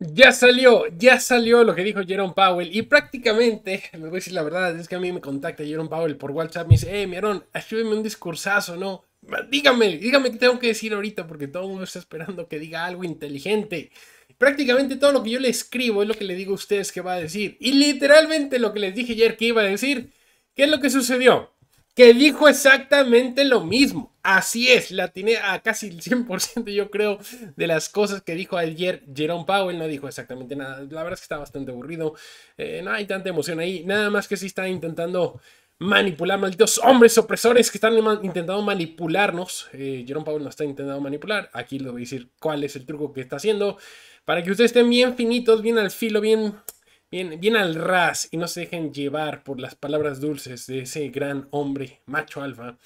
Ya salió, ya salió lo que dijo Jerome Powell y prácticamente, les voy a decir la verdad, es que a mí me contacta Jerome Powell por WhatsApp, me dice, eh, Mierón, ayúdeme un discursazo, ¿no? Dígame, dígame qué tengo que decir ahorita porque todo el mundo está esperando que diga algo inteligente. Prácticamente todo lo que yo le escribo es lo que le digo a ustedes que va a decir. Y literalmente lo que les dije ayer que iba a decir, ¿qué es lo que sucedió? que dijo exactamente lo mismo. Así es, la tiene a casi el 100% yo creo de las cosas que dijo ayer Jerome Powell, no dijo exactamente nada. La verdad es que está bastante aburrido, eh, no hay tanta emoción ahí, nada más que sí está intentando manipular, malditos hombres opresores que están intentando manipularnos. Eh, Jerome Powell nos está intentando manipular. Aquí lo voy a decir cuál es el truco que está haciendo. Para que ustedes estén bien finitos, bien al filo, bien Bien, bien al ras y no se dejen llevar por las palabras dulces de ese gran hombre, macho alfa.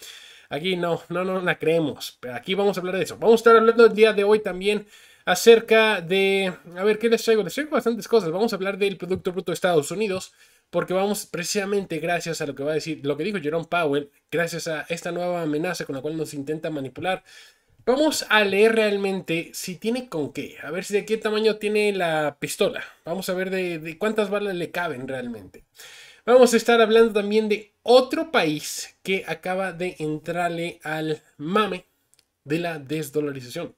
Aquí no, no, no la creemos. Pero aquí vamos a hablar de eso. Vamos a estar hablando el día de hoy también acerca de... A ver, ¿qué les traigo? Les traigo bastantes cosas. Vamos a hablar del Producto Bruto de Estados Unidos porque vamos precisamente gracias a lo que va a decir, lo que dijo Jerome Powell, gracias a esta nueva amenaza con la cual nos intenta manipular, Vamos a leer realmente si tiene con qué, a ver si de qué tamaño tiene la pistola. Vamos a ver de, cuántas balas le caben realmente. Vamos a estar hablando también de otro país que acaba de entrarle al mame de la desdolarización.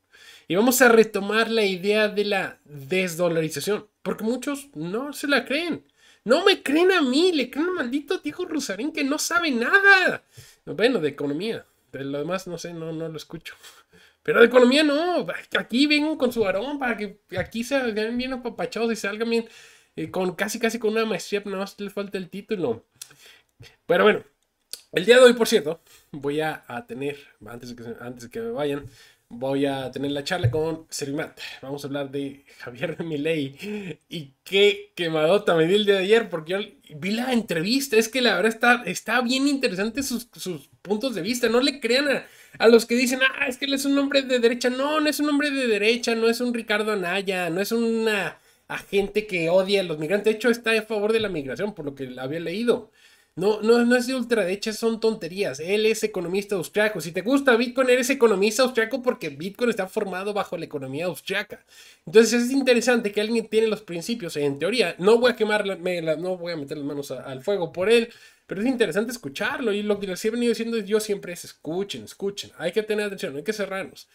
Y vamos a retomar la idea de la desdolarización, porque muchos no se la creen. No me creen a mí, le creen al maldito Diego Rosarín que no sabe nada. Bueno, de economía lo demás no sé, no, no lo escucho. Pero de economía no, aquí vengo con su varón para que aquí se vean bien apapachados y salgan bien eh, con casi casi con una maestría, nada más les falta el título. Pero bueno, el día de hoy, por cierto, voy a, tener, antes de, que, antes de que me vayan, voy a tener la charla con Serimat. Vamos a hablar de Javier Miley y qué quemadota me di el día de ayer porque yo vi la entrevista. Es que la verdad está, está bien interesante sus, puntos de vista. No le crean a, a, los que dicen, ah, es que él es un hombre de derecha. No, no es un hombre de derecha, no es un Ricardo Anaya, no es una agente que odia a los migrantes. De hecho, está a favor de la migración, por lo que había leído. No, no, no es de ultraderecha, son tonterías. Él es economista austriaco. Si te gusta Bitcoin, eres economista austriaco porque Bitcoin está formado bajo la economía austriaca. Entonces es interesante que alguien tiene los principios. En teoría, no voy a quemar, no voy a meter las manos al fuego por él, pero es interesante escucharlo. Y lo que les he venido diciendo yo siempre es escuchen, escuchen. Hay que tener atención, hay que cerrarnos.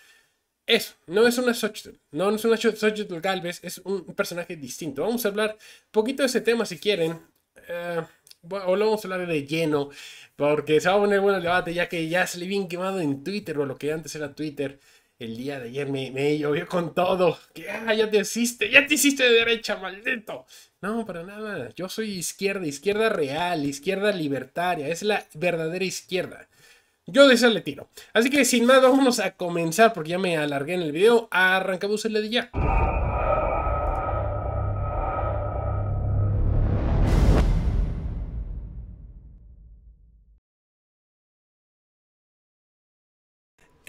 Eso, no es una Sochitl. no, es una Sochitl Galvez, es un personaje distinto. Vamos a hablar un poquito de ese tema si quieren. Eh o lo vamos a hablar de lleno, porque se va a poner bueno el debate, ya que ya se le bien quemado en Twitter, o lo que antes era Twitter, el día de ayer me, me llovió con todo, que ah, ya te hiciste, ya te hiciste de derecha, maldito. No, para nada, yo soy izquierda, izquierda real, izquierda libertaria, es la verdadera izquierda. Yo de esa le tiro. Así que sin más, vamos a comenzar, porque ya me alargué en el video, arrancamos el de ya.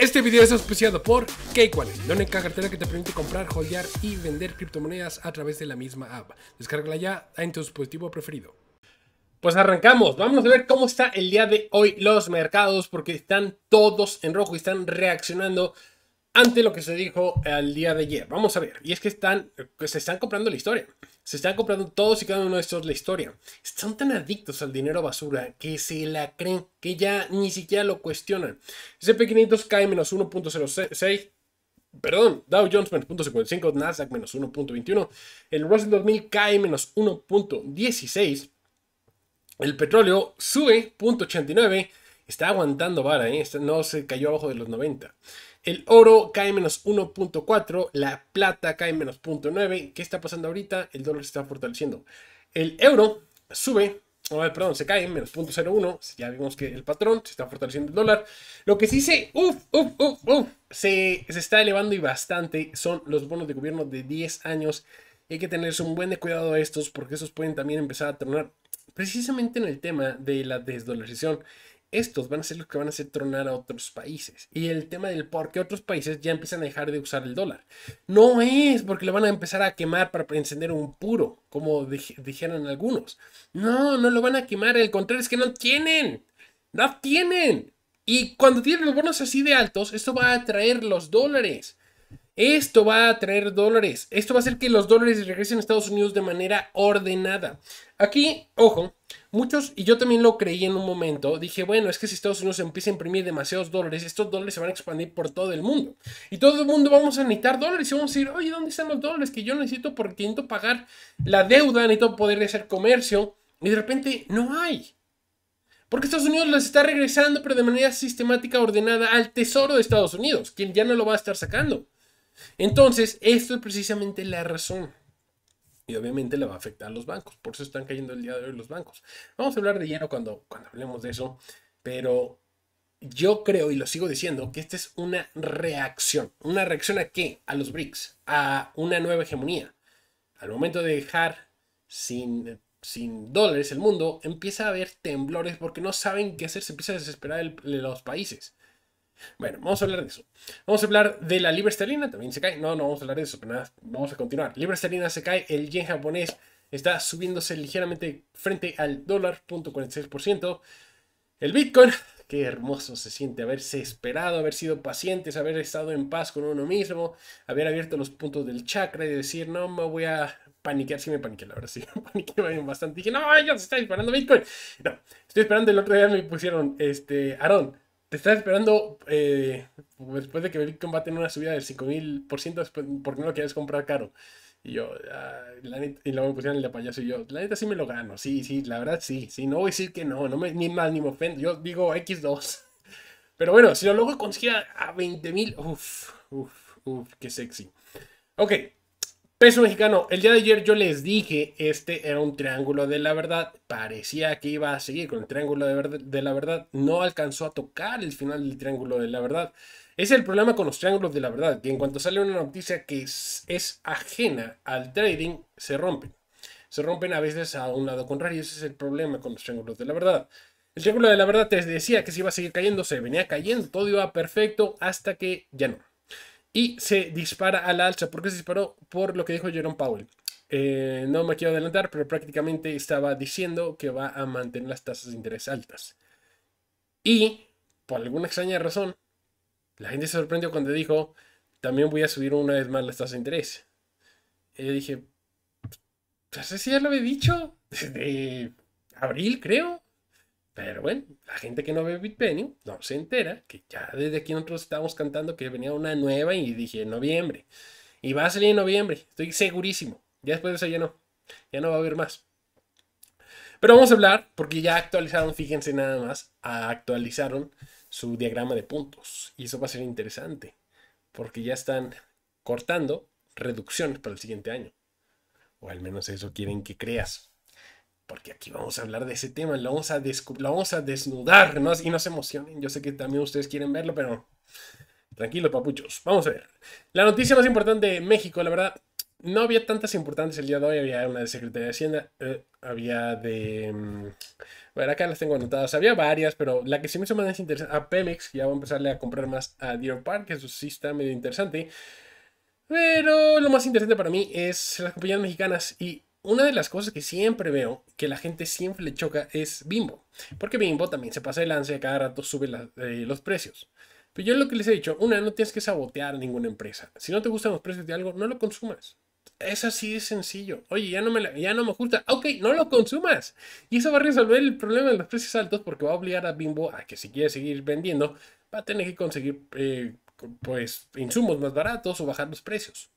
Este video es auspiciado por KCoin, la única cartera que te permite comprar, joyar y vender criptomonedas a través de la misma app. Descárgala ya en tu dispositivo preferido. Pues arrancamos, vamos a ver cómo está el día de hoy los mercados porque están todos en rojo y están reaccionando ante lo que se dijo el día de ayer. Vamos a ver, y es que están, se están comprando la historia. Se están comprando todos y cada uno de estos la historia. Están tan adictos al dinero basura que se la creen, que ya ni siquiera lo cuestionan. SP500 cae menos 1.06. Perdón, Dow Jones menos 0.55, Nasdaq menos 1.21, el Russell 2000 cae menos 1.16, el petróleo sube 0.89, está aguantando vara, ¿eh? no se cayó abajo de los 90. El oro cae menos 1.4, la plata cae menos 0.9. ¿Qué está pasando ahorita? El dólar se está fortaleciendo. El euro sube, eh, perdón, se cae menos 0.01. Ya vimos que el patrón se está fortaleciendo el dólar. Lo que sí se, se, está elevando y bastante son los bonos de gobierno de 10 años. hay que tener un buen de cuidado a estos porque esos pueden también empezar a tronar precisamente en el tema de la desdolarización estos van a ser los que van a hacer tronar a otros países. Y el tema del por qué otros países ya empiezan a dejar de usar el dólar. No es porque lo van a empezar a quemar para encender un puro, como dijeron algunos. No, no lo van a quemar. El contrario, es que no tienen. No tienen. Y cuando tienen los bonos así de altos, esto va a atraer los dólares. Esto va a atraer dólares. Esto va a hacer que los dólares regresen a Estados Unidos de manera ordenada. Aquí, ojo, Muchos, y yo también lo creí en un momento, dije, bueno, es que si Estados Unidos empieza a imprimir demasiados dólares, estos dólares se van a expandir por todo el mundo. Y todo el mundo vamos a necesitar dólares y vamos a decir, oye, ¿dónde están los dólares que yo necesito porque necesito pagar la deuda, necesito poder hacer comercio? Y de repente no hay. Porque Estados Unidos los está regresando, pero de manera sistemática, ordenada al Tesoro de Estados Unidos, quien ya no lo va a estar sacando. Entonces, esto es precisamente la razón. Y obviamente le va a afectar a los bancos. Por eso están cayendo el día de hoy los bancos. Vamos a hablar de lleno cuando, cuando hablemos de eso. Pero yo creo, y lo sigo diciendo, que esta es una reacción. ¿Una reacción a qué? A los BRICS. A una nueva hegemonía. Al momento de dejar sin, dólares el mundo, empieza a haber temblores porque no saben qué hacer. Se empieza a desesperar los países. Bueno, vamos a hablar de eso. Vamos a hablar de la libra esterlina, también se cae. No, no vamos a hablar de eso, pero nada, vamos a continuar. Libra esterlina se cae, el yen japonés está subiéndose ligeramente frente al dólar, .46%. El Bitcoin, qué hermoso se siente haberse esperado, haber sido pacientes, haber estado en paz con uno mismo, haber abierto los puntos del chakra y decir, no me voy a paniquear, sí me paniqué, la verdad, sí me paniqué bastante. Dije, no, ya se está disparando Bitcoin. No, estoy esperando el otro día, me pusieron, este, aaron te estás esperando eh, después de que el Bitcoin va a tener una subida del 5000% porque no lo quieres comprar caro. Y yo, la neta, y luego me pusieron el de payaso y yo, la neta sí me lo gano, sí, sí, la verdad sí, sí, no voy a decir que no, no me, ni mal, ni me ofendo, yo digo X2. Pero bueno, si lo luego consigue a 20.000, uff, uff, uff, qué sexy. Ok, Peso mexicano, el día de ayer yo les dije, este era un triángulo de la verdad, parecía que iba a seguir con el triángulo de, la verdad, no alcanzó a tocar el final del triángulo de la verdad. Ese es el problema con los triángulos de la verdad, que en cuanto sale una noticia que es, ajena al trading, se rompen. Se rompen a veces a un lado contrario, ese es el problema con los triángulos de la verdad. El triángulo de la verdad te decía que se iba a seguir cayendo, se venía cayendo, todo iba perfecto hasta que ya no y se dispara a la alza. ¿Por qué se disparó? Por lo que dijo Jerome Powell. Eh, no me quiero adelantar, pero prácticamente estaba diciendo que va a mantener las tasas de interés altas. Y, por alguna extraña razón, la gente se sorprendió cuando dijo, también voy a subir una vez más las tasas de interés. Y yo dije, no sé si ya lo había dicho, desde abril creo, pero bueno, la gente que no ve Bitpenny no se entera que ya desde aquí nosotros estábamos cantando que venía una nueva y dije en noviembre. Y va a salir en noviembre, estoy segurísimo. Ya después de eso ya no, ya no va a haber más. Pero vamos a hablar, porque ya actualizaron, fíjense nada más, actualizaron su diagrama de puntos. Y eso va a ser interesante, porque ya están cortando reducciones para el siguiente año. O al menos eso quieren que creas porque aquí vamos a hablar de ese tema, lo vamos a, vamos a desnudar y no se emocionen. Yo sé que también ustedes quieren verlo, pero tranquilos, papuchos. Vamos a ver. La noticia más importante de México, la verdad, no había tantas importantes el día de hoy. Había una de Secretaría de Hacienda, eh, había de. Mm, bueno, acá las tengo anotadas. Había varias, pero la que se me hizo más interesante. A Pemex, ya va a empezarle a comprar más a Deer Park, eso sí está medio interesante. Pero lo más interesante para mí es las compañías mexicanas y una de las cosas que siempre veo que la gente siempre le choca es Bimbo. Porque Bimbo también se pasa de lance y cada rato sube eh, los precios. Pero yo lo que les he dicho, una, no tienes que sabotear ninguna empresa. Si no te gustan los precios de algo, no lo consumas. Es así de sencillo. Oye, ya no, me ya no me gusta. Ok, no lo consumas. Y eso va a resolver el problema de los precios altos porque va a obligar a Bimbo a que si quiere seguir vendiendo, va a tener que conseguir eh, pues insumos más baratos o bajar los precios.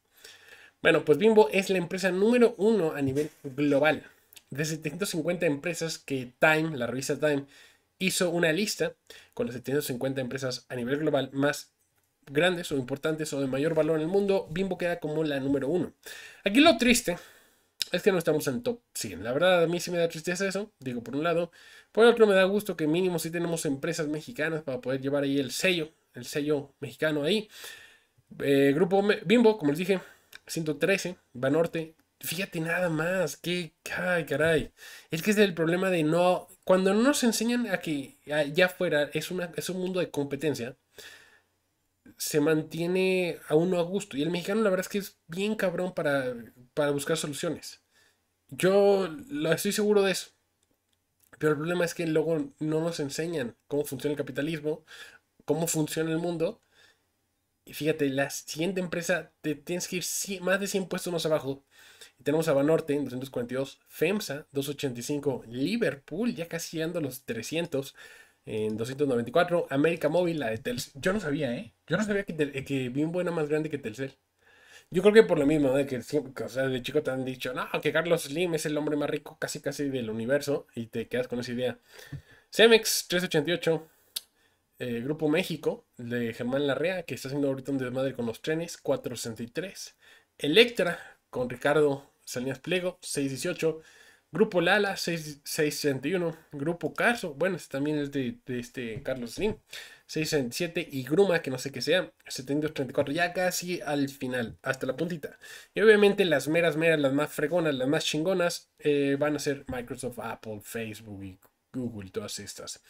Bueno, pues Bimbo es la empresa número uno a nivel global. De 750 empresas que Time, la revista Time, hizo una lista con las 750 empresas a nivel global más grandes o importantes o de mayor valor en el mundo, Bimbo queda como la número uno. Aquí lo triste es que no estamos en top 100. La verdad, a mí sí me da tristeza eso, digo por un lado. Por otro, me da gusto que mínimo sí tenemos empresas mexicanas para poder llevar ahí el sello, el sello mexicano ahí. Eh, grupo Bimbo, como les dije, 113, norte Fíjate nada más, qué ay, caray. Es que es el problema de no. Cuando no nos enseñan a que allá afuera es, es un mundo de competencia, se mantiene a uno a gusto. Y el mexicano, la verdad es que es bien cabrón para, para buscar soluciones. Yo lo estoy seguro de eso. Pero el problema es que luego no nos enseñan cómo funciona el capitalismo, cómo funciona el mundo, y fíjate, la siguiente empresa te tienes que ir más de 100 puestos más abajo. tenemos a Banorte en 242, FEMSA 285, Liverpool ya casi llegando a los 300 en 294, América Móvil, la de Telcel. Yo no sabía, ¿eh? Yo no sabía que, que un era más grande que Telcel. Yo creo que por lo mismo, de que, o sea, de chico te han dicho, no, que Carlos Slim es el hombre más rico casi casi del universo y te quedas con esa idea. Cemex 388, eh, Grupo México de Germán Larrea, que está haciendo ahorita un desmadre con los trenes, 463. Electra con Ricardo Salinas Pliego, 618. Grupo Lala, 661. Grupo Carso, bueno, este también es de, este Carlos Slim, 667. Y Gruma, que no sé qué sea, 734. Ya casi al final, hasta la puntita. Y obviamente las meras, meras, las más fregonas, las más chingonas, eh, van a ser Microsoft, Apple, Facebook y Google, todas estas.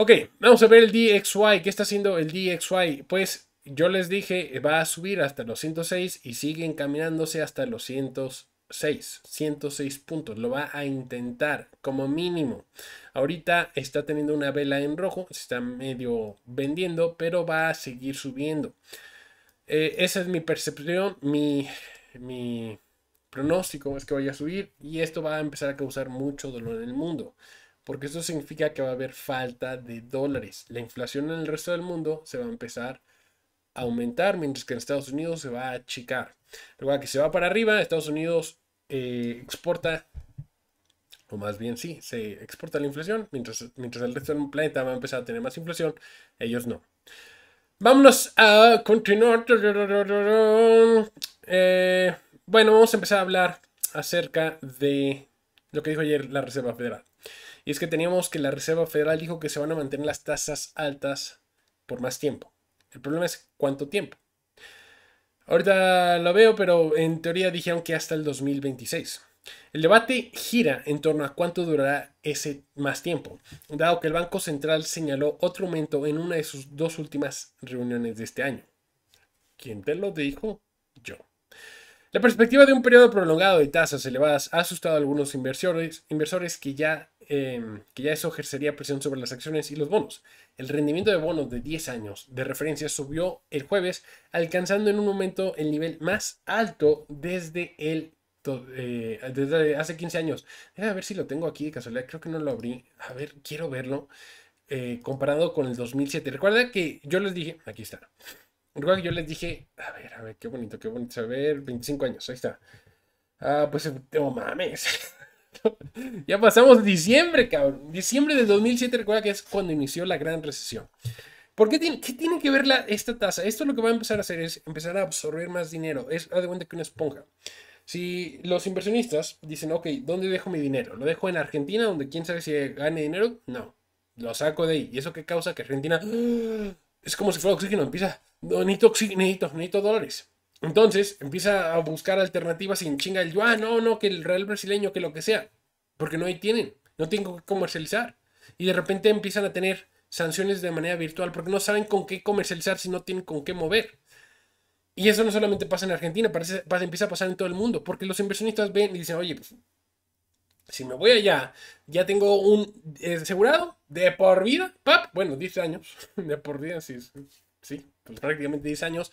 Ok, vamos a ver el DXY. ¿Qué está haciendo el DXY? Pues yo les dije, va a subir hasta los 106 y sigue encaminándose hasta los 106. 106 puntos. Lo va a intentar como mínimo. Ahorita está teniendo una vela en rojo. Se está medio vendiendo, pero va a seguir subiendo. Eh, esa es mi percepción, mi, mi pronóstico es que vaya a subir y esto va a empezar a causar mucho dolor en el mundo porque eso significa que va a haber falta de dólares. La inflación en el resto del mundo se va a empezar a aumentar, mientras que en Estados Unidos se va a achicar. igual que se va para arriba, Estados Unidos eh, exporta, o más bien sí, se exporta la inflación, mientras, mientras el resto del planeta va a empezar a tener más inflación, ellos no. Vámonos a continuar. Eh, bueno, vamos a empezar a hablar acerca de lo que dijo ayer la Reserva Federal. Y es que teníamos que la Reserva Federal dijo que se van a mantener las tasas altas por más tiempo. El problema es cuánto tiempo. Ahorita lo veo, pero en teoría dijeron que hasta el 2026. El debate gira en torno a cuánto durará ese más tiempo, dado que el Banco Central señaló otro aumento en una de sus dos últimas reuniones de este año. ¿Quién te lo dijo? Yo. La perspectiva de un periodo prolongado de tasas elevadas ha asustado a algunos inversores, inversores que ya Em, que ya eso ejercería presión sobre las acciones y los bonos. El rendimiento de bonos de 10 años de referencia subió el jueves, alcanzando en un momento el nivel más alto desde el eh, desde hace 15 años. a ver si lo tengo aquí de casualidad, creo que no lo abrí. A ver, quiero verlo eh, comparado con el 2007. Recuerda que yo les dije, aquí está. Recuerda que yo les dije, a ver, a ver, qué bonito, qué bonito, a ver, 25 años, ahí está. Ah, pues, tengo mames ya pasamos diciembre, cabrón. Diciembre del 2007, recuerda que es cuando inició la gran recesión. ¿Por qué tiene, que ver esta tasa? Esto lo que va a empezar a hacer es empezar a absorber más dinero. Es, de cuenta que una esponja. Si los inversionistas dicen, ok, ¿dónde dejo mi dinero? ¿Lo dejo en Argentina, donde quién sabe si gane dinero? No, lo saco de ahí. ¿Y eso qué causa? Que Argentina es como si fuera oxígeno. Empieza, necesito oxígeno, necesito dólares. Entonces empieza a buscar alternativas sin chinga el yuan, ah, no, no, que el real brasileño, que lo que sea, porque no ahí tienen, no tienen que comercializar. Y de repente empiezan a tener sanciones de manera virtual porque no saben con qué comercializar si no tienen con qué mover. Y eso no solamente pasa en Argentina, parece, pasa, empieza a pasar en todo el mundo, porque los inversionistas ven y dicen, oye, pues, si me voy allá, ya tengo un eh, asegurado de por vida, pap, bueno, 10 años, de por vida, sí, sí, pues, prácticamente 10 años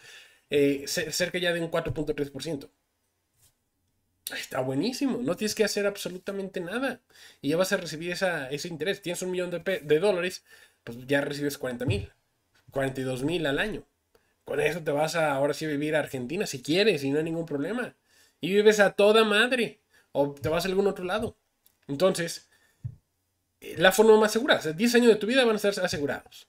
eh, cerca ya de un 4.3%. Está buenísimo, no tienes que hacer absolutamente nada y ya vas a recibir ese interés. Tienes un millón de, dólares, pues ya recibes 40 mil, 42 mil al año. Con eso te vas a ahora sí vivir a Argentina si quieres y no hay ningún problema. Y vives a toda madre o te vas a algún otro lado. Entonces, eh, la forma más segura, 10 años de tu vida van a ser asegurados.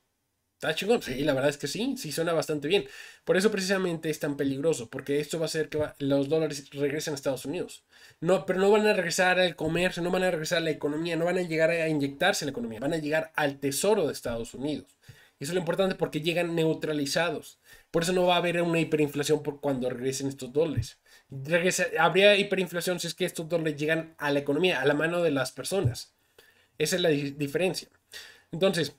Está chingón, sí, la verdad es que sí, sí suena bastante bien. Por eso precisamente es tan peligroso, porque esto va a hacer que los dólares regresen a Estados Unidos. No, pero no van a regresar al comercio, no van a regresar a la economía, no van a llegar a inyectarse en la economía, van a llegar al tesoro de Estados Unidos. Y eso es lo importante porque llegan neutralizados. Por eso no va a haber una hiperinflación por cuando regresen estos dólares. habría hiperinflación si es que estos dólares llegan a la economía, a la mano de las personas. Esa es la diferencia. Entonces,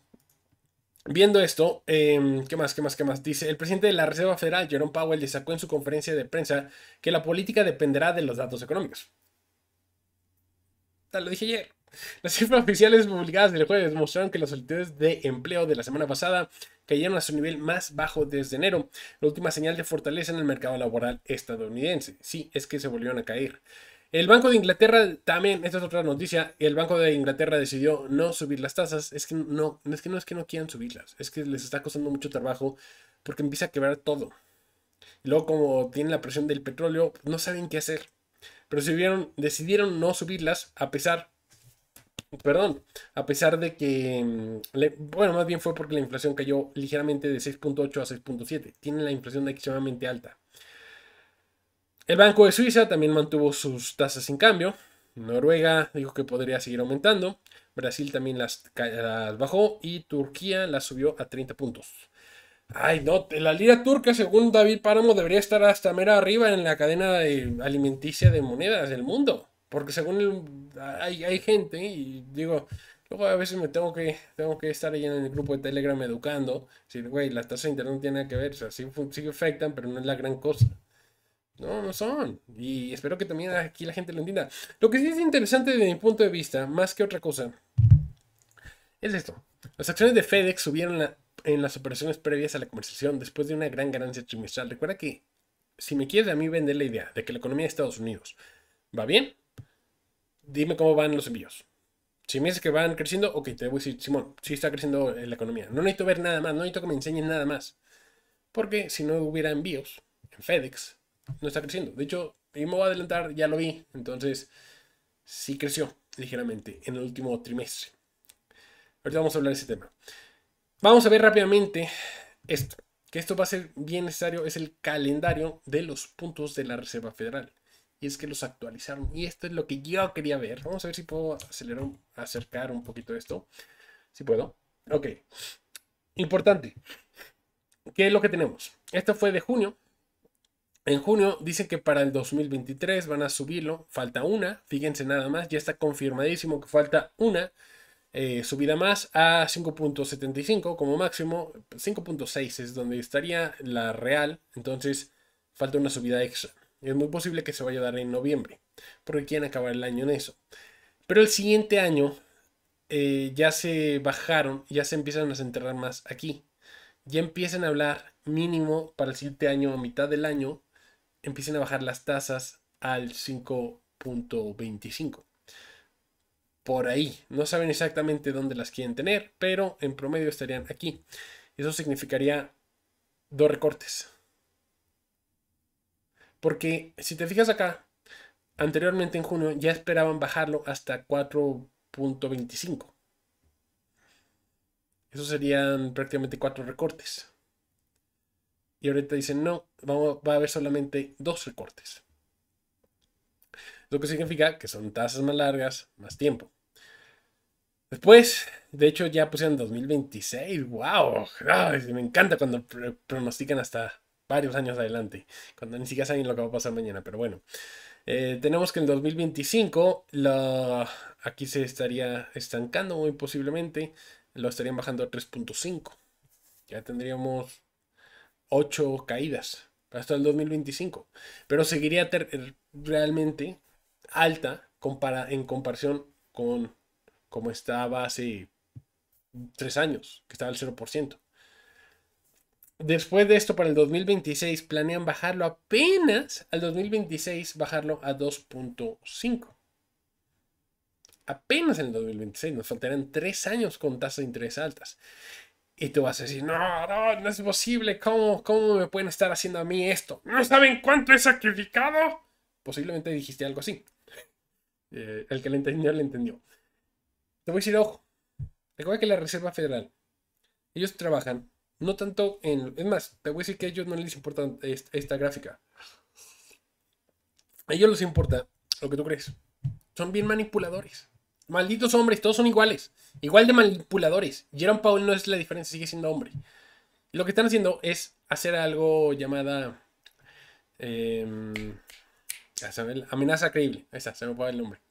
Viendo esto, em, ¿qué más? ¿Qué más? ¿Qué más? Dice, el presidente de la Reserva Federal, Jerome Powell, destacó en su conferencia de prensa que la política dependerá de los datos económicos. Lo dije ayer. Las cifras oficiales publicadas del jueves mostraron que las solicitudes de empleo de la semana pasada cayeron a su nivel más bajo desde enero, la última señal de fortaleza en el mercado laboral estadounidense. Sí, es que se volvieron a caer. El Banco de Inglaterra también, esta es otra noticia, el Banco de Inglaterra decidió no subir las tasas. Es que no, es que no es que no quieran subirlas, es que les está costando mucho trabajo porque empieza a quebrar todo. luego como tiene la presión del petróleo, no saben qué hacer. Pero decidieron no subirlas a pesar, perdón, a pesar de que, mm, bueno, más bien fue porque la inflación cayó ligeramente de 6.8 a 6.7. Tienen la inflación de extremadamente alta. El Banco de Suiza también mantuvo sus tasas sin cambio. Noruega dijo que podría seguir aumentando. Brasil también las, las bajó y Turquía las subió a 30 puntos. Ay, no, la lira turca, según David Páramo, debería estar hasta mera arriba en la cadena alimenticia de monedas del mundo. Porque según hay, gente, y digo, luego a veces me tengo que, tengo que estar ahí en el grupo de Telegram educando. decir güey, las tasas de no tienen nada que ver, o sea, sí, sí afectan, pero no es la gran cosa. No, no son. Y espero que también aquí la gente lo entienda. Lo que sí es interesante desde mi punto de vista, más que otra cosa, es esto. Las acciones de FedEx subieron en las operaciones previas a la conversación después de una gran ganancia trimestral. Recuerda que si me quieres a mí vender la idea de que la economía de Estados Unidos va bien, dime cómo van los envíos. Si me dices que van creciendo, ok, te voy a decir, Simón, sí está creciendo la economía. No necesito ver nada más, no necesito que me enseñes nada más. Porque si no hubiera envíos en FedEx, no está creciendo. De hecho, y me voy a adelantar, ya lo vi. Entonces, sí creció ligeramente en el último trimestre. Ahorita vamos a hablar de ese tema. Vamos a ver rápidamente esto. Que esto va a ser bien necesario. Es el calendario de los puntos de la Reserva Federal. Y es que los actualizaron. Y esto es lo que yo quería ver. Vamos a ver si puedo acelerar, acercar un poquito esto. Si puedo. Ok. Importante. ¿Qué es lo que tenemos? Esto fue de junio en junio dicen que para el 2023 van a subirlo, falta una, fíjense nada más, ya está confirmadísimo que falta una eh, subida más a 5.75 como máximo, 5.6 es donde estaría la real, entonces falta una subida extra. Es muy posible que se vaya a dar en noviembre, porque quieren acabar el año en eso. Pero el siguiente año eh, ya se bajaron, ya se empiezan a centrar más aquí. Ya empiezan a hablar mínimo para el siguiente año, a mitad del año, empiecen a bajar las tasas al 5.25. Por ahí. No saben exactamente dónde las quieren tener, pero en promedio estarían aquí. Eso significaría dos recortes. Porque si te fijas acá, anteriormente en junio ya esperaban bajarlo hasta 4.25. Eso serían prácticamente cuatro recortes. Y ahorita dicen, no, vamos, va a haber solamente dos recortes. Lo que significa que son tasas más largas, más tiempo. Después, de hecho, ya pusieron 2026. ¡Wow! me encanta cuando pronostican hasta varios años adelante. Cuando ni siquiera saben lo que va a pasar mañana, pero bueno. Eh, tenemos que en 2025 la, aquí se estaría estancando muy posiblemente. Lo estarían bajando a 3.5. Ya tendríamos 8 caídas hasta el 2025. Pero seguiría realmente alta en comparación con como estaba hace tres años, que estaba al 0%. Después de esto, para el 2026, planean bajarlo apenas al 2026, bajarlo a 2.5. Apenas en el 2026, nos faltarán tres años con tasas de interés altas. Y tú vas a decir, no, no, no es posible, ¿cómo, cómo me pueden estar haciendo a mí esto? ¿No saben cuánto he sacrificado? Posiblemente dijiste algo así. Eh, el que le entendió, le entendió. Te voy a decir, ojo, recuerda que la Reserva Federal, ellos trabajan, no tanto en... Es más, te voy a decir que a ellos no les importa esta gráfica. A ellos les importa lo que tú crees. Son bien manipuladores. Malditos hombres, todos son iguales. Igual de manipuladores. Jerome Paul no es la diferencia, sigue siendo hombre. Lo que están haciendo es hacer algo llamada. Em, amenaza creíble. Esa, se me fue el nombre.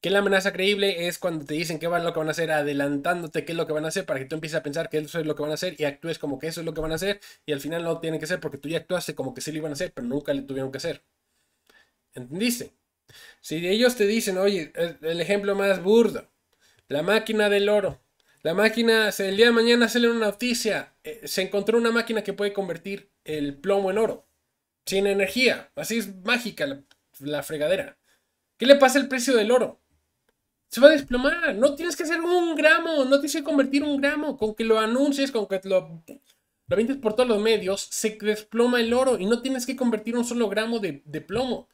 Que la amenaza creíble es cuando te dicen qué van lo que van a hacer, adelantándote qué es lo que van a hacer para que tú empieces a pensar que eso es lo que van a hacer y actúes como que eso es lo que van a hacer y al final no tienen que ser porque tú ya actuaste como que sí lo iban a hacer, pero nunca le tuvieron que hacer. ¿Entendiste? Si ellos te dicen, oye, el ejemplo más burdo, la máquina del oro, la máquina, el día de mañana sale una noticia, eh, se encontró una máquina que puede convertir el plomo en oro, sin energía, así es mágica la, fregadera. ¿Qué le pasa al precio del oro? se va a desplomar. No tienes que hacer un gramo, no tienes que convertir un gramo. Con que lo anuncies, con que lo, lo vendes por todos los medios, se desploma el oro y no tienes que convertir un solo gramo de plomo.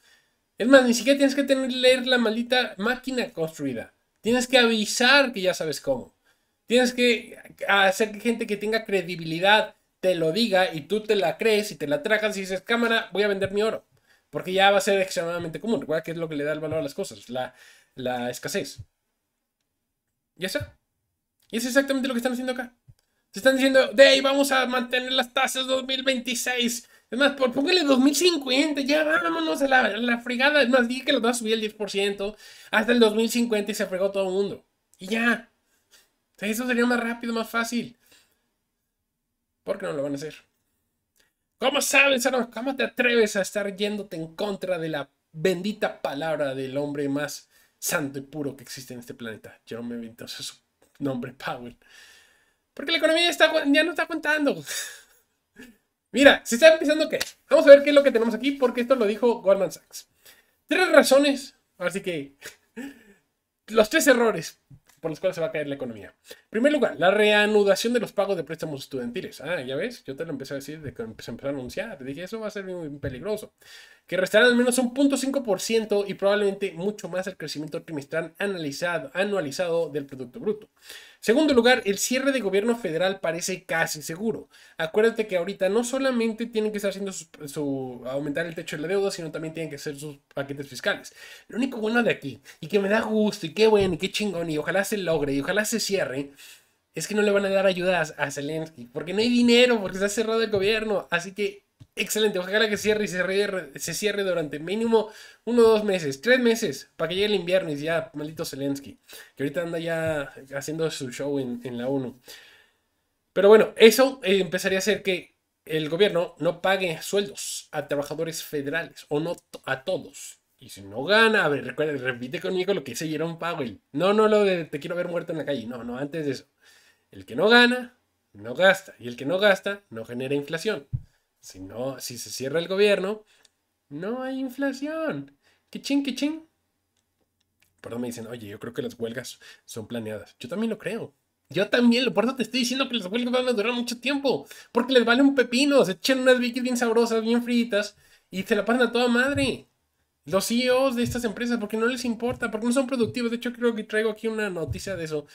Es más, ni siquiera tienes que tener, leer la maldita máquina construida. Tienes que avisar que ya sabes cómo. Tienes que hacer que gente que tenga credibilidad te lo diga y tú te la crees y te la tragas y dices, cámara, voy a vender mi oro. Porque ya va a ser extremadamente común. Recuerda que es lo que le da el valor a las cosas, la, escasez. Ya está. Y es exactamente lo que están haciendo acá. Se están diciendo, de ahí vamos a mantener las tasas 2026 es más, por, póngale 2050, ya vámonos a la, fregada. Es más, dije que lo va a subir el 10% hasta el 2050 y se fregó todo el mundo. Y ya. eso sería más rápido, más fácil. ¿Por qué no lo van a hacer? ¿Cómo sabes, ¿Cómo te atreves a estar yéndote en contra de la bendita palabra del hombre más santo y puro que existe en este planeta? Yo me entonces su nombre, Powell. Porque la economía ya no está contando. Mira, se está empezando que. Vamos a ver qué es lo que tenemos aquí, porque esto lo dijo Goldman Sachs. Tres razones, así que. Los tres errores por los cuales se va a caer la economía primer lugar, la reanudación de los pagos de préstamos estudiantiles. Ah, ya ves, yo te lo empecé a decir de que se empezó a anunciar. Te dije, eso va a ser muy peligroso. Que restará al menos un 0.5% y probablemente mucho más el crecimiento trimestral analizado, anualizado del Producto Bruto. Segundo lugar, el cierre de gobierno federal parece casi seguro. Acuérdate que ahorita no solamente tienen que estar haciendo su, aumentar el techo de la deuda, sino también tienen que hacer sus paquetes fiscales. Lo único bueno de aquí, y que me da gusto, y qué bueno, y qué chingón, y ojalá se logre, y ojalá se cierre, es que no le van a dar ayuda a, Zelensky, porque no hay dinero, porque se ha cerrado el gobierno. Así que, excelente, ojalá que cierre y se, se cierre durante mínimo uno o dos meses, tres meses, para que llegue el invierno y ya, ah, maldito Zelensky, que ahorita anda ya haciendo su show en, la ONU. Pero bueno, eso eh, empezaría a ser que el gobierno no pague sueldos a trabajadores federales, o no a todos. Y si no gana, a ver, repite conmigo lo que dice Jerome Powell. No, no lo de te quiero ver muerto en la calle. No, no, antes de eso. El que no gana, no gasta. Y el que no gasta, no genera inflación. Si, no, si se cierra el gobierno, no hay inflación. ¿Qué ching, qué ching. eso me dicen, oye, yo creo que las huelgas son planeadas. Yo también lo creo. Yo también, por eso te estoy diciendo que las huelgas van a durar mucho tiempo. Porque les vale un pepino. Se echan unas bikis bien sabrosas, bien fritas. Y se la pasan a toda madre. Los CEOs de estas empresas, porque no les importa, porque no son productivos. De hecho, creo que traigo aquí una noticia de eso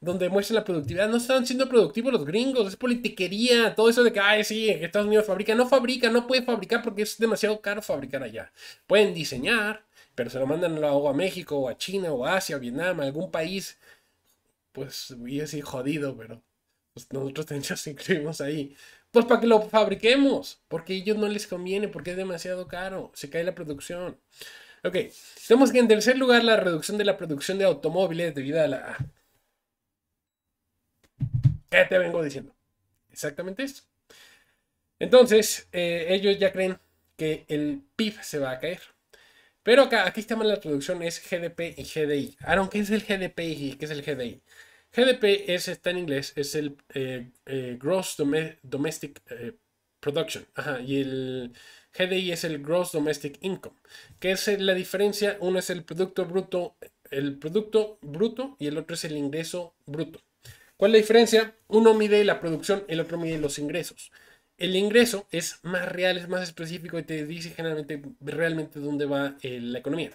donde muestran la productividad. No están siendo productivos los gringos, es politiquería, todo eso de que, ay, sí, Estados Unidos fabrica, no fabrica, no puede fabricar porque es demasiado caro fabricar allá. Pueden diseñar, pero se lo mandan luego a México, o a China, o a Asia, o Vietnam, a algún país, pues, a así jodido, pero pues, nosotros nosotros nos incluimos ahí. Pues para que lo fabriquemos, porque a ellos no les conviene, porque es demasiado caro, se cae la producción. Ok, tenemos que en tercer lugar la reducción de la producción de automóviles debido a la ¿Qué te vengo diciendo? Exactamente eso. Entonces, eh, ellos ya creen que el PIB se va a caer. Pero acá, aquí está mal la traducción, es GDP y GDI. Aaron, ah, ¿qué es el GDP y qué es el GDI? GDP es, está en inglés, es el eh, eh, Gross Domestic Production. y el GDI es el Gross Domestic Income. ¿Qué es la diferencia? Uno es el producto bruto, el producto bruto y el otro es el ingreso bruto. ¿Cuál es la diferencia? Uno mide la producción, el otro mide los ingresos. El ingreso es más real, es más específico y te dice generalmente realmente dónde va eh, la economía.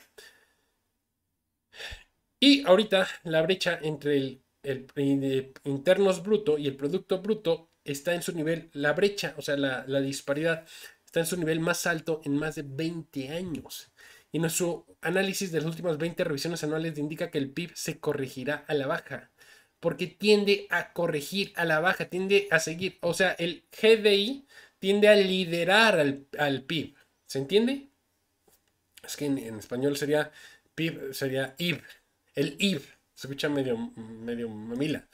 Y ahorita la brecha entre el, el, eh, internos bruto y el producto bruto está en su nivel, la brecha, o sea, la, la disparidad está en su nivel más alto en más de 20 años. Y nuestro análisis de las últimas 20 revisiones anuales indica que el PIB se corregirá a la baja porque tiende a corregir a la baja, tiende a seguir. O sea, el GDI tiende a liderar al, PIB. ¿Se entiende? Es que en, español sería PIB, sería IB. El IB. Se escucha medio, medio mamila.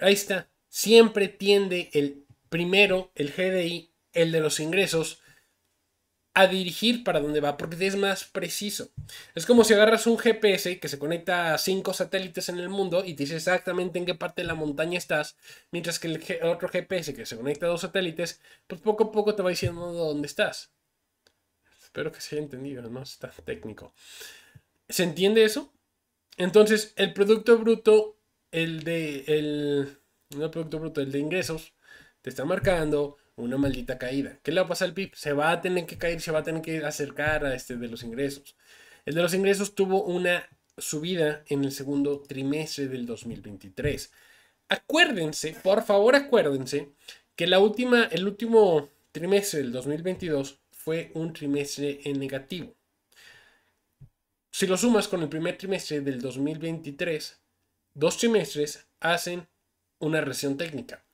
Ahí está. Siempre tiende el primero, el GDI, el de los ingresos, a dirigir para dónde va, porque es más preciso. Es como si agarras un GPS que se conecta a cinco satélites en el mundo y te dice exactamente en qué parte de la montaña estás, mientras que el otro GPS que se conecta a dos satélites, pues poco a poco te va diciendo dónde estás. Espero que se haya entendido, no es tan técnico. ¿Se entiende eso? Entonces, el producto bruto, el de. El, el producto bruto, el de ingresos, te está marcando una maldita caída. ¿Qué le va a pasar al PIB? Se va a tener que caer, se va a tener que acercar a este de los ingresos. El de los ingresos tuvo una subida en el segundo trimestre del 2023. Acuérdense, por favor acuérdense, que la última, el último trimestre del 2022 fue un trimestre en negativo. Si lo sumas con el primer trimestre del 2023, dos trimestres hacen una recesión técnica.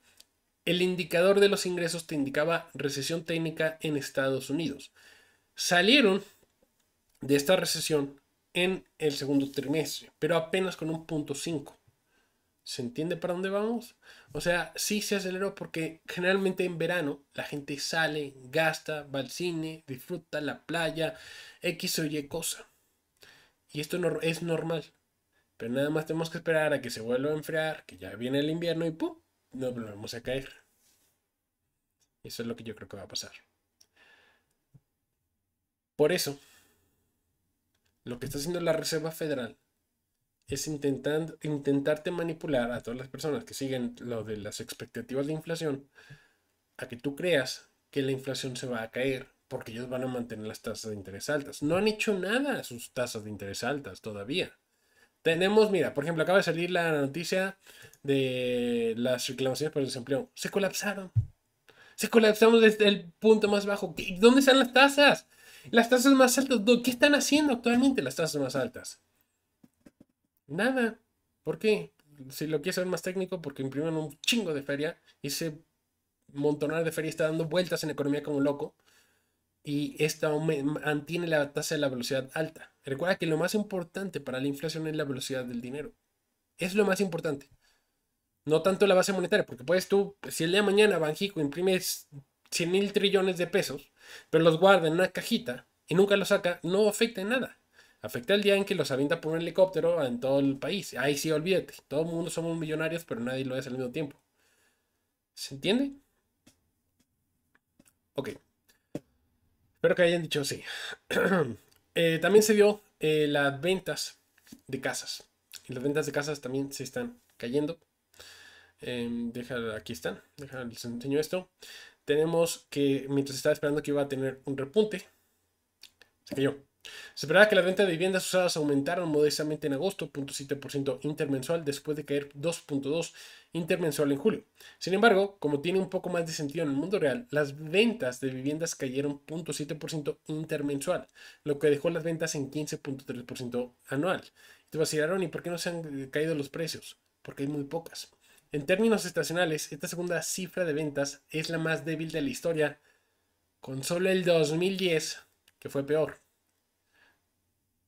El indicador de los ingresos te indicaba recesión técnica en Estados Unidos. Salieron de esta recesión en el segundo trimestre, pero apenas con un punto 5. ¿Se entiende para dónde vamos? O sea, sí se aceleró porque generalmente en verano la gente sale, gasta, va al cine, disfruta la playa, X o Y cosa. Y esto no, es normal. Pero nada más tenemos que esperar a que se vuelva a enfriar, que ya viene el invierno y ¡pum! no volvemos a caer. Eso es lo que yo creo que va a pasar. Por eso, lo que está haciendo la Reserva Federal es intentando, intentarte manipular a todas las personas que siguen lo de las expectativas de inflación a que tú creas que la inflación se va a caer porque ellos van a mantener las tasas de interés altas. No han hecho nada a sus tasas de interés altas todavía. Tenemos, mira, por ejemplo, acaba de salir la noticia de las reclamaciones por desempleo. Se colapsaron. Se colapsamos desde el punto más bajo. ¿Dónde están las tasas? Las tasas más altas. ¿Qué están haciendo actualmente las tasas más altas? Nada. ¿Por qué? Si lo quieres saber más técnico, porque imprimen un chingo de feria y ese montonar de feria está dando vueltas en economía como un loco y esta mantiene la tasa de la velocidad alta. Recuerda que lo más importante para la inflación es la velocidad del dinero. Es lo más importante. No tanto la base monetaria, porque puedes tú, si el día de mañana Banjico imprime 100 mil trillones de pesos, pero los guarda en una cajita y nunca los saca, no afecta en nada. Afecta el día en que los avienta por un helicóptero en todo el país. Ahí sí, olvídate. Todo el mundo somos millonarios, pero nadie lo es al mismo tiempo. ¿Se entiende? Ok. Espero que hayan dicho sí. Eh, también se dio eh, las ventas de casas. Y las ventas de casas también se están cayendo. Em, deja, aquí están. Deja, les enseño esto. Tenemos que, mientras estaba esperando que iba a tener un repunte, se cayó. Se esperaba que las ventas de viviendas usadas aumentaron modestamente en agosto, 0.7% intermensual, después de caer 2.2% intermensual en julio. Sin embargo, como tiene un poco más de sentido en el mundo real, las ventas de viviendas cayeron 0.7% intermensual, lo que dejó las ventas en 15.3% anual. Y te vacilaron, ¿y por qué no se han eh, caído los precios? Porque hay muy pocas. En términos estacionales, esta segunda cifra de ventas es la más débil de la historia, con solo el 2010, que fue peor.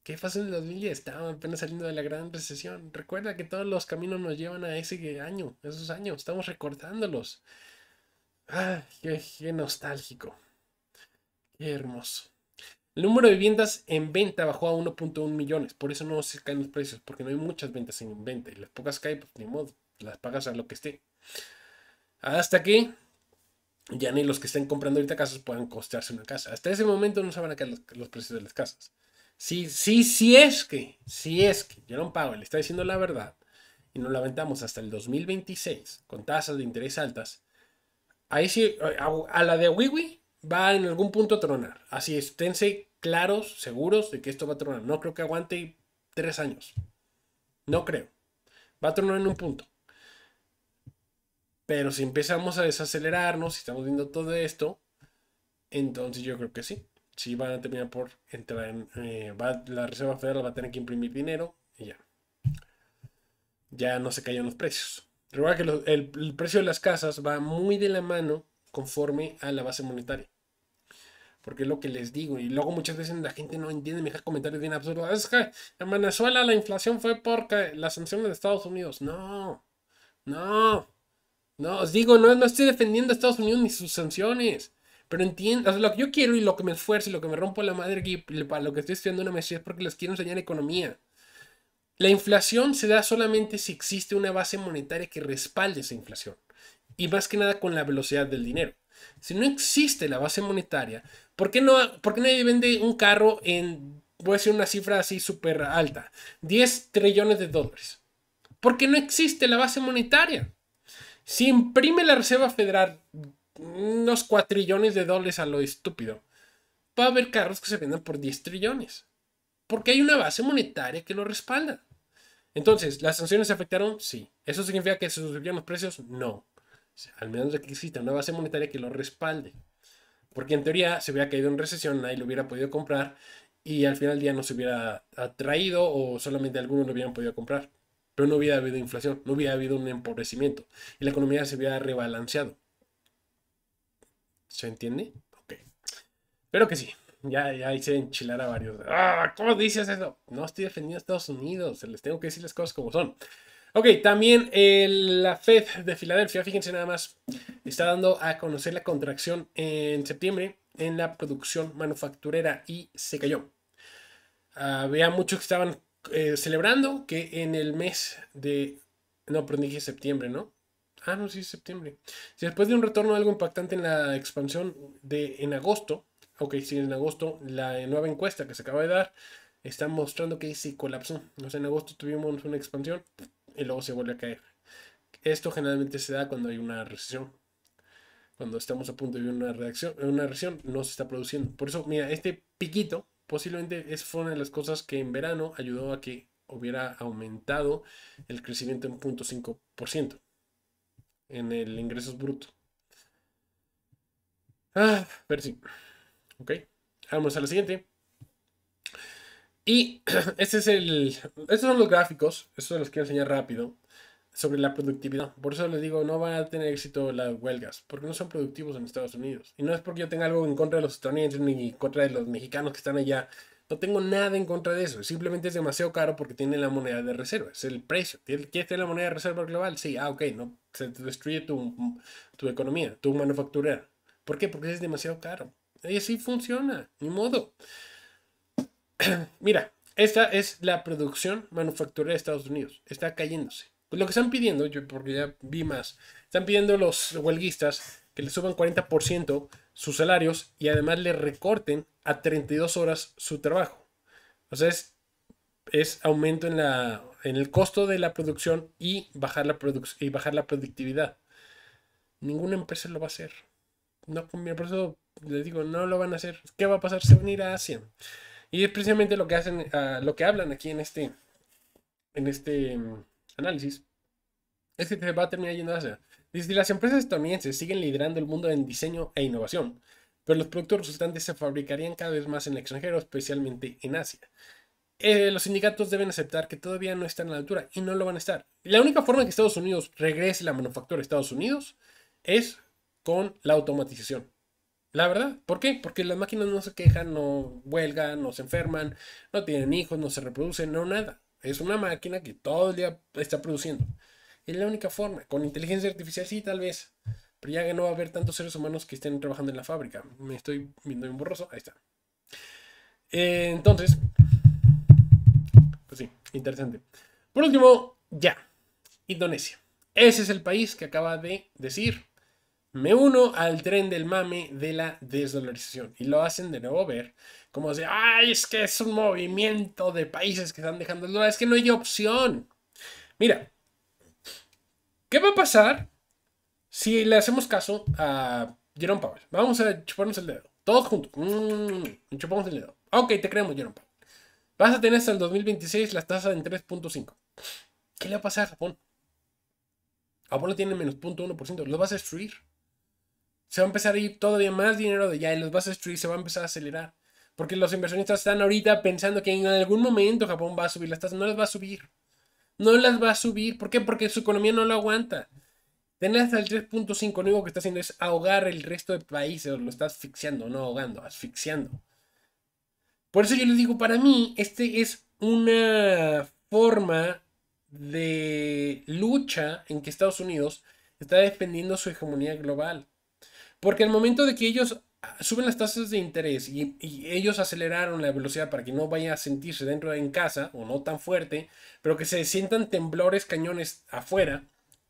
¿Qué fácil de 2010? estábamos apenas saliendo de la gran recesión. Recuerda que todos los caminos nos llevan a ese año, a esos años. Estamos recordándolos. Ah, qué, nostálgico. Qué hermoso. El número de viviendas en venta bajó a 1.1 millones. Por eso no se caen los precios, porque no hay muchas ventas en venta. Y las pocas que hay, pues ni modo, las pagas a lo que esté. Hasta aquí ya ni los que estén comprando ahorita casas puedan costearse una casa. Hasta ese momento no se van a caer los precios de las casas. Sí, sí, sí es que, si es que pago. Powell está diciendo la verdad y nos lamentamos hasta el 2026 con tasas de interés altas, ahí sí, a, la de Wiwi va en algún punto a tronar. Así esténse claros, seguros de que esto va a tronar. No creo que aguante tres años. No creo. Va a tronar en un punto. Pero si empezamos a desacelerarnos, si estamos viendo todo esto, entonces yo creo que sí. Si van a terminar por entrar en... Eh, la Reserva Federal va a tener que imprimir dinero y ya. Ya no se caen los precios. Recuerda que el, precio de las casas va muy de la mano conforme a la base monetaria. Porque es lo que les digo. Y luego muchas veces la gente no entiende, me comentarios bien absurdos. Es que en Venezuela la inflación fue porque las sanciones de Estados Unidos. No, no, no, os digo, no, no estoy defendiendo a Estados Unidos ni sus sanciones. Pero entiendo, lo que yo quiero y lo que me esfuerzo y lo que me rompo la madre aquí, para lo que estoy estudiando una maestría es porque les quiero enseñar economía. La inflación se da solamente si existe una base monetaria que respalde esa inflación. Y más que nada con la velocidad del dinero. Si no existe la base monetaria, ¿por qué, no, ¿por qué nadie vende un carro en, voy a decir una cifra así súper alta, 10 trillones de dólares? Porque no existe la base monetaria. Si imprime la Reserva Federal unos cuatrillones de dólares a lo estúpido. Va a haber carros que se vendan por 10 trillones. Porque hay una base monetaria que lo respalda. Entonces, ¿las sanciones afectaron? Sí. ¿Eso significa que se subirían los precios? No. Al menos de que exista una base monetaria que lo respalde. Porque en teoría se hubiera caído en recesión, nadie lo hubiera podido comprar y al final del día no se hubiera atraído o solamente algunos lo hubieran podido comprar. Pero no hubiera habido inflación, no hubiera habido un empobrecimiento y la economía se hubiera rebalanceado. ¿Se entiende? Ok. Pero que sí. Ya, ya hice enchilar a varios. ¡Ah! ¿Cómo dices eso? No estoy defendiendo a Estados Unidos. Les tengo que decir las cosas como son. Ok, también la Fed de Filadelfia, fíjense nada más, está dando a conocer la contracción en septiembre en la producción manufacturera y se cayó. había muchos que estaban eh, celebrando que en el mes de... No, pero dije septiembre, ¿no? Ah, no, sí, septiembre. Si después de un retorno algo impactante en la expansión de en agosto, ok, sí, en agosto, la nueva encuesta que se acaba de dar está mostrando que sí colapsó. O sea, en agosto tuvimos una expansión y luego se vuelve a caer. Esto generalmente se da cuando hay una recesión. Cuando estamos a punto de vivir una, reacción, recesión, no se está produciendo. Por eso, mira, este piquito posiblemente es fue una de las cosas que en verano ayudó a que hubiera aumentado el crecimiento en 0.5% en el ingresos bruto. Ah, pero sí. Ok. Vamos a la siguiente. Y este es el. Estos son los gráficos. Estos los quiero enseñar rápido. Sobre la productividad. Por eso les digo, no van a tener éxito las huelgas. Porque no son productivos en Estados Unidos. Y no es porque yo tenga algo en contra de los estadounidenses ni en contra de los mexicanos que están allá no tengo nada en contra de eso. Simplemente es demasiado caro porque tiene la moneda de reserva. Es el precio. ¿Quieres tener la moneda de reserva global? Sí, ah, ok. No, se destruye tu, economía, tu manufacturera. ¿Por qué? Porque es demasiado caro. Y así funciona. Ni modo. Mira, esta es la producción manufacturera de Estados Unidos. Está cayéndose. Pues lo que están pidiendo, yo porque ya vi más, están pidiendo los huelguistas que le suban 40% sus salarios y además le recorten a 32 horas su trabajo. O es, aumento en, la, en el costo de la producción y bajar la, y bajar la productividad. Ninguna empresa lo va a hacer. No con mi les digo, no lo van a hacer. ¿Qué va a pasar? Se van a ir a Asia. Y es precisamente lo que hacen, lo que hablan aquí en este, en este mm, análisis. Es que te va a terminar yendo a Asia. las empresas también se siguen liderando el mundo en diseño e innovación pero los productos resultantes se fabricarían cada vez más en el extranjero, especialmente en Asia. Eh, los sindicatos deben aceptar que todavía no están a la altura y no lo van a estar. La única forma en que Estados Unidos regrese la manufactura a Estados Unidos es con la automatización. La verdad, ¿por qué? Porque las máquinas no se quejan, no huelgan, no se enferman, no tienen hijos, no se reproducen, no nada. Es una máquina que todo el día está produciendo. Es la única forma. Con inteligencia artificial sí, tal vez, pero ya no va a haber tantos seres humanos que estén trabajando en la fábrica. Me estoy viendo bien borroso. Ahí está. Eh, entonces, pues sí, interesante. Por último, ya. Indonesia. Ese es el país que acaba de decir, me uno al tren del mame de la desdolarización. Y lo hacen de nuevo ver como de, ay, es que es un movimiento de países que están dejando el dólar, es que no hay opción. Mira, ¿qué va a pasar si le hacemos caso a Jerome Powell, vamos a chuparnos el dedo. Todos juntos. Mm, el dedo. Ok, te creemos, Jerome Powell. Vas a tener hasta el 2026 las tasas en 3.5. ¿Qué le va a pasar a Japón? Japón lo tiene menos 0.1%. Los vas a destruir. Se va a empezar a ir todavía más dinero de allá y los vas a destruir. Se va a empezar a acelerar. Porque los inversionistas están ahorita pensando que en algún momento Japón va a subir las tasas. No las va a subir. No las va a subir. ¿Por qué? Porque su economía no lo aguanta. Tener hasta el 3.5 lo único que está haciendo es ahogar el resto de países, lo está asfixiando, no ahogando, asfixiando. Por eso yo les digo, para mí, este es una forma de lucha en que Estados Unidos está defendiendo su hegemonía global. Porque al momento de que ellos suben las tasas de interés y, ellos aceleraron la velocidad para que no vaya a sentirse dentro de en casa o no tan fuerte, pero que se sientan temblores cañones afuera,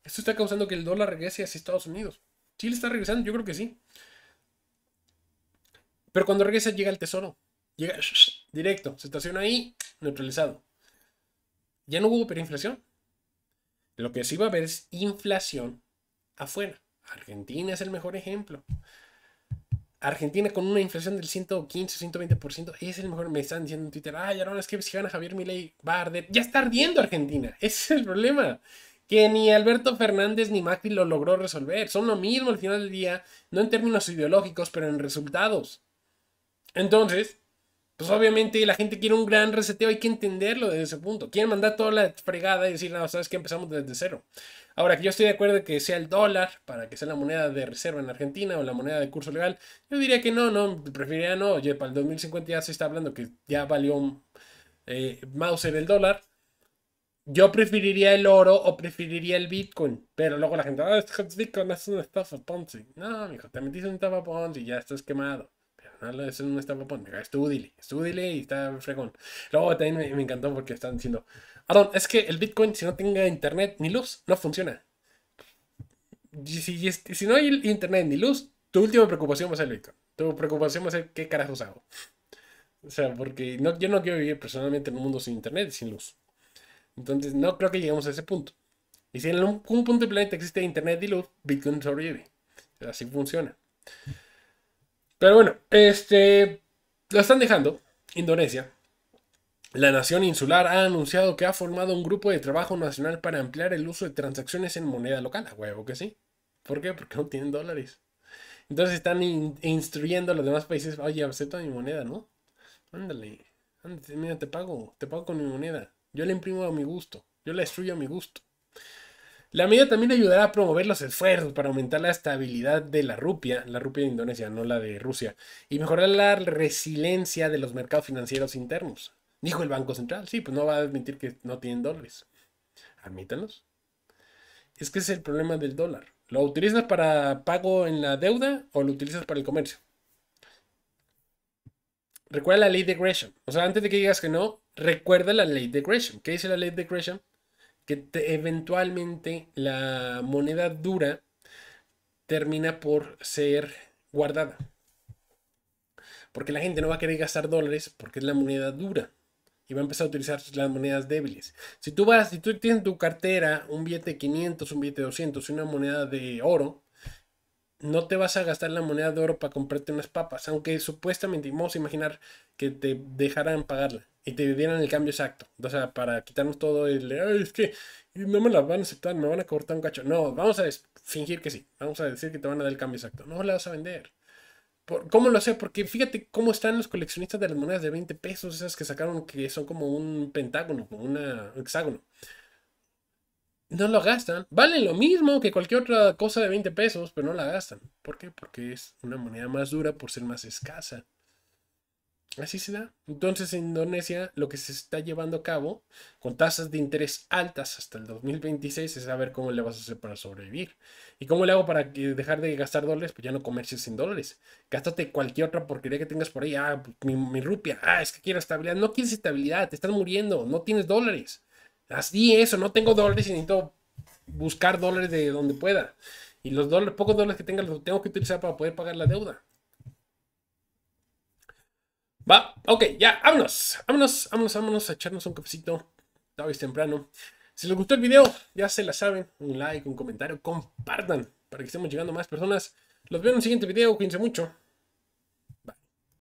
esto está causando que el dólar regrese hacia Estados Unidos. ¿Chile está regresando? Yo creo que sí. Pero cuando regresa llega el tesoro. Llega directo. Se estaciona ahí, neutralizado. Ya no hubo hiperinflación. Lo que sí va a haber es inflación afuera. Argentina es el mejor ejemplo. Argentina con una inflación del 115, 120%, es el mejor. Me están diciendo en Twitter, ah, ya no, es que si gana Javier Milei va a arder. Ya está ardiendo Argentina. Ese es el problema que ni Alberto Fernández ni Macri lo logró resolver. Son lo mismo al final del día, no en términos ideológicos, pero en resultados. Entonces, pues obviamente la gente quiere un gran reseteo, hay que entenderlo desde ese punto. Quieren mandar toda la fregada y decir, no, sabes que empezamos desde cero. Ahora que yo estoy de acuerdo que sea el dólar para que sea la moneda de reserva en Argentina o la moneda de curso legal, yo diría que no, no, preferiría no. Oye, para el 2050 ya se está hablando que ya valió eh, Mauser el dólar. Yo preferiría el oro o preferiría el Bitcoin. Pero luego la gente, ah, es Bitcoin es un estafa Ponzi. No, mijo, te metiste en una estafa Ponzi y ya estás quemado. Pero no, lo es un estafa Ponzi. Estúdile, estúdile y está fregón. Luego también me, encantó porque están diciendo, Aaron, es que el Bitcoin, si no tenga internet ni luz, no funciona. Si, si, no hay internet ni luz, tu última preocupación va a ser el Bitcoin. Tu preocupación va a ser qué carajos hago. O sea, porque yo no quiero vivir personalmente en un mundo sin internet y sin luz. Entonces, no creo que lleguemos a ese punto. Y si en algún punto del planeta existe Internet y luz, Bitcoin sobrevive. Así funciona. Pero bueno, este. Lo están dejando. Indonesia. La nación insular ha anunciado que ha formado un grupo de trabajo nacional para ampliar el uso de transacciones en moneda local. A huevo que sí. ¿Por qué? Porque no tienen dólares. Entonces están instruyendo a los demás países, oye, acepta mi moneda, ¿no? Ándale, ándale, mira, te pago, te pago con mi moneda. Yo la imprimo a mi gusto. Yo la destruyo a mi gusto. La medida también ayudará a promover los esfuerzos para aumentar la estabilidad de la rupia, la rupia de Indonesia, no la de Rusia, y mejorar la resiliencia de los mercados financieros internos. Dijo el Banco Central, sí, pues no va a admitir que no tienen dólares. Admítanlos. Es que es el problema del dólar. ¿Lo utilizas para pago en la deuda o lo utilizas para el comercio? recuerda la ley de Gresham. O sea, antes de que digas que no, recuerda la ley de Gresham. ¿Qué dice la ley de Gresham? Que eventualmente la moneda dura termina por ser guardada. Porque la gente no va a querer gastar dólares porque es la moneda dura. Y va a empezar a utilizar las monedas débiles. Si tú vas, si tú tienes en tu cartera un billete 500, un billete 200 una moneda de oro, no te vas a gastar la moneda de oro para comprarte unas papas, aunque supuestamente, vamos a imaginar que te dejaran pagarla y te dieran el cambio exacto. O sea, para quitarnos todo el, Ay, es que no me la van a aceptar, me van a cortar un cacho. No, vamos a fingir que sí, vamos a decir que te van a dar el cambio exacto. No la vas a vender. ¿Cómo lo sé? Porque fíjate cómo están los coleccionistas de las monedas de 20 pesos, esas que sacaron que son como un pentágono, como un hexágono no lo gastan. vale lo mismo que cualquier otra cosa de 20 pesos, pero no la gastan. ¿Por qué? Porque es una moneda más dura por ser más escasa. Así se da. Entonces en Indonesia lo que se está llevando a cabo con tasas de interés altas hasta el 2026 es saber cómo le vas a hacer para sobrevivir. ¿Y cómo le hago para dejar de gastar dólares? Pues ya no comercies sin dólares. Gástate cualquier otra porquería que tengas por ahí. Ah, pues mi, mi rupia. Ah, es que quiero estabilidad. No quieres estabilidad. Te estás muriendo. No tienes dólares así eso o no tengo dólares y necesito buscar dólares de donde pueda. Y los dólares, pocos dólares que tenga los tengo que utilizar para poder pagar la deuda. Va, ok, ya, vámonos, vámonos, vámonos, vámonos a echarnos un cafecito. Todavía es temprano. Si les gustó el video, ya se la saben. Un like, un comentario, compartan para que estemos llegando a más personas. Los veo en un siguiente video, cuídense mucho.